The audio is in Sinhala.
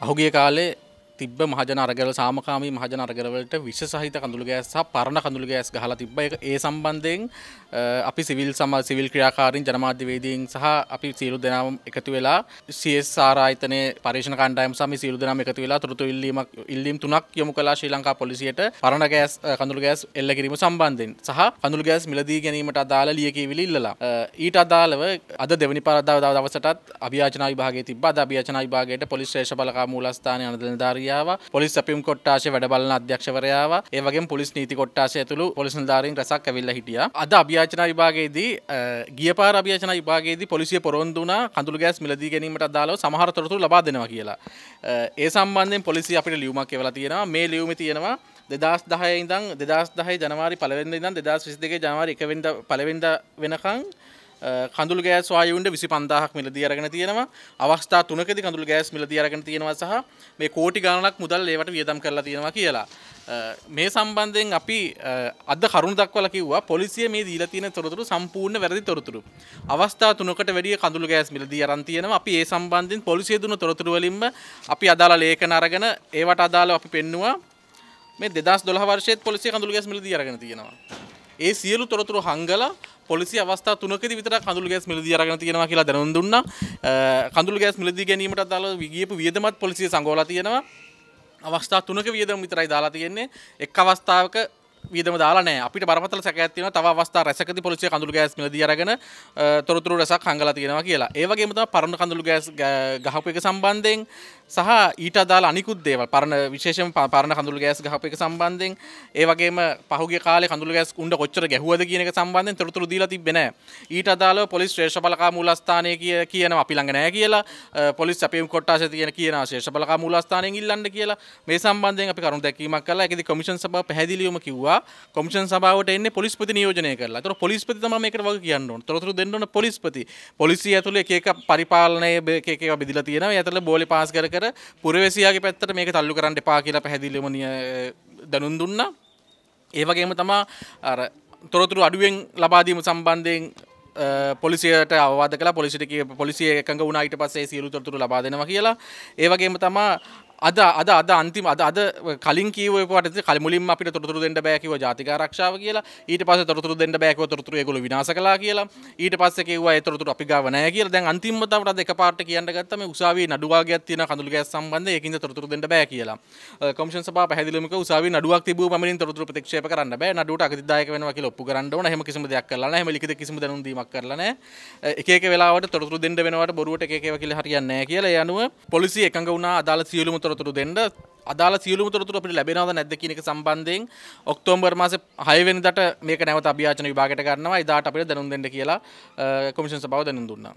අහුගේ කාලේ තිබ මහජන අරගල සාමකාමී මහජන අරගලවලට විශ සහිත කඳුළු ගෑස් සහ පරණ කඳුළු ගෑස් ගහලා තිබ්බ ඒක ඒ සම්බන්ධයෙන් අපි සිවිල් සම සිවිල් ක්‍රියාකාරීන් ජනමාධ්‍යවේදීන් සහ අපි සියලු දෙනාම එකතු වෙලා CSR ආයතනයේ පරීක්ෂණ කණ්ඩායම සහ මේ සියලු දෙනාම එකතු වෙලා තොරතුරු ඉල්ලීමක් ඉල්ලීම් තුනක් යොමු කළා ශ්‍රී ලංකා පොලිසියට පරණ ගෑස් කඳුළු ගෑස් එල්ල කිරීම සම්බන්ධයෙන් සහ කඳුළු ගෑස් මිලදී ගැනීමට අදාළ ලියකියවිලි ඉල්ලලා ඊට අදාළව අද දෙවනි පරදාව දවසටත් අභියාචනා විභාගයේ තිබ්බ අද අභියාචනා විභාගයට පොලිස් ශ්‍රේෂ්ඨ බලකා මූලස්ථානයේ අනදලධාරී අධිකාරියාව පොලිස් සැපියුම් කොට්ටාශය වැඩබලන අධ්‍යක්ෂවරයාව ඒ වගේ පොලිස් නීති කොට්ටාශය ඇතුළු පොලිස් නිලධාරීන් රැසක් ඇවිල්ලා හිටියා අද අභියාචනා විභාගයේදී ගිය පාර අභියාචනා විභාගයේදී පොලිසිය පොරොන්දු වුණා කඳුළු ගෑස් මිලදී ගැනීමට අදාළව සමහර තොරතුරු ලබා දෙනවා කියලා ඒ සම්බන්ධයෙන් පොලිසිය අපිට ලියුමක් එවලා තියෙනවා මේ ලියුමේ තියෙනවා දෙදස් දහය ඉඳං දෙදස් දහයි ජනවාරි පලවෙන්න ඉඳන් දෙදස් විසි දෙක ජනවාරි එකවෙඩ පලවෙඩ වෙනකං කඳුල් ගෑස් වායුන්ට විසි පන්දාහක් මිලදී අරගෙන තියෙනවා අවස්ථා තුනකෙදි කඳුල් ගෑස් මිලදී අරගෙන තියෙනවා සහ මේ කෝටි ගණනක් මුදල් ඒවට වියදම් කරලා තියෙනවා කියලා. මේ සම්බන්ධයෙන් අපි අද කරුණ දක්වලා කිව්වා පොලිසිය මේ දීලා තියෙන තොරතුරු සම්පූර්ණ වැරදි තොරතුරු. අවස්ථා තුනකට වැඩිය කඳුළු ගෑස් මිලදී අරන් තියෙනවා. අපි ඒ සම්බන්ධයෙන් පොලිසිය දුන්න තොරතුරු වලින්ම අපි අදාළ ලේඛන අරගෙන ඒවට අදාළව අපි පෙන්නවා මේ 2012 වර්ෂයේත් පොලිසිය කඳුළු ගෑස් මිලදී අරගෙන තියෙනවා. ඒ සියලු තොරතුරු හංගලා පොලිසි අවස්ථා තුනකද විතර කඳුළු ගෑස් මිලදී අරගෙන තියෙනවා කියලා දැනුම් දුන්නා. කඳුළු ගෑස් මිලදී ගැනීමට අදාළ ගියපු වියදමත් පොලිසිය සංගෝලා තියෙනවා. අවස්ථා තුනක වියදම විතරයි දාලා තියෙන්නේ. එක් අවස්ථාවක විදම දාලන අපිට පරපතල සැකඇතින තව අවස්ථා රැසකති පොලිසිය කඳු ගෑස් මිලදී අරගෙන තොරතුරු රැසක් හංගලා තියෙනවා කියලා. ඒ වගේම තමයි පරණ කඳුළු ගෑස් ගහපු එක සම්බන්ධයෙන් සහ ඊට අදාළ අනිකුත් දේවල් පරණ විශේෂම පරණ කඳුළු ගෑස් ගහපු එක සම්බන්ධයෙන් ඒ වගේම පහුගිය කාලේ කඳුළු ගෑස් කුණ්ඩ කොච්චර ගැහුවද කියන එක සම්බන්ධයෙන් තොරතුරු දීලා තිබ්බේ නැහැ. ඊට අදාළව පොලිස් ශ්‍රේෂ්ඨ බලකා මූලස්ථානය කිය කියනවා අපි ළඟ නැහැ කියලා පොලිස් අපේම කොට්ටාසේ තියෙන කියන ශ්‍රේෂ්ඨ බලකා මූලස්ථානයෙන් ඉල්ලන්න කියලා මේ සම්බන්ධයෙන් අපි කරුණු දැක්වීමක් කළා. ඒකදී කොමිෂන් සභාව පැහැදිලිවම කිව්වා පවා කොමිෂන් සභාවට එන්නේ පොලිස්පති නියෝජනය කරලා. ඒතර පොලිස්පති තමයි මේකට වග කියන්න ඕන. තොරතුරු දෙන්න ඕන පොලිස්පති. පොලිසිය ඇතුලේ එක එක පරිපාලනයේ එක එක ඒවා බෙදලා තියෙනවා. ඒ ඇතුලේ බෝලේ පාස් කර කර පුරවැසියාගේ පැත්තට මේක තල්ලු කරන්න එපා කියලා පැහැදිලිවම දැනුම් දුන්නා. ඒ වගේම තමයි අර තොරතුරු අඩුවෙන් ලබා දීම සම්බන්ධයෙන් පොලිසියට අවවාද කලා පොලිසිට පොලිසිය එකඟ වුණා ඊට පස්සේ සියලු තොරතුරු ලබා දෙනවා කියලා ඒ වගේම තමා අද අද අද අන්තිම අද අද කලින් කීවට කල මුලින් අපිට තොරතුරු දෙන්න බෑකිව ජාතික ආරක්ෂාව කියලා ඊට පස්ස තොරතුරු දෙන්න බෑකව තොරතුරු ඒගොල්ලෝ විනාශ කළා කියලා ඊට පස්සේ කිව්වා ඒ තොරතුරු අපි ගාව නැහැ කියලා දැන් අන්තිම වතාවට අද එකපාරට කියන්න ගත්තා මේ උසාවියේ නඩුවාගයක් තියෙන කඳුළු ගෑස් සම්බන්ධයෙන් ඒකින්ද තොරතුරු දෙන්න බෑ කියලා කොමිෂන් සභාව පැහැදිලිවම කිව්වා උසාවියේ නඩුවක් තිබුව පමණින් තොරතුරු ප්‍රතික්ෂේප කරන්න බෑ නඩුවට අගතිදායක වෙනවා කියලා ඔප්පු කරන්න ඕන එහෙම කිසිම දෙයක් කරලා නැහැ එහෙම ලිඛිත කිසිම දැනුම් දීමක් කරලා නැහැ එක එක වෙලාවට තොරතුරු දෙන්න වෙනවට බොරුවට එක එක ඒවා කියලා හරියන්නේ නැහැ කියලා ඒ අනුව පොලිසිය එකඟ වුණා අදාළ සියලුම තොරතුරු දෙන්න අදාල සියලුම තොරතුරු අපිට ලැබෙනවද නැද්ද කියන එක සම්බන්ධයෙන් ඔක්තෝබර් මාසේ 6 වෙනිදාට මේක නැවත අභියාචන විභාගයට ගන්නවා එදාට අපිට දැනුම් දෙන්න කියලා කොමිෂන් සභාව දැනුම් දුන්නා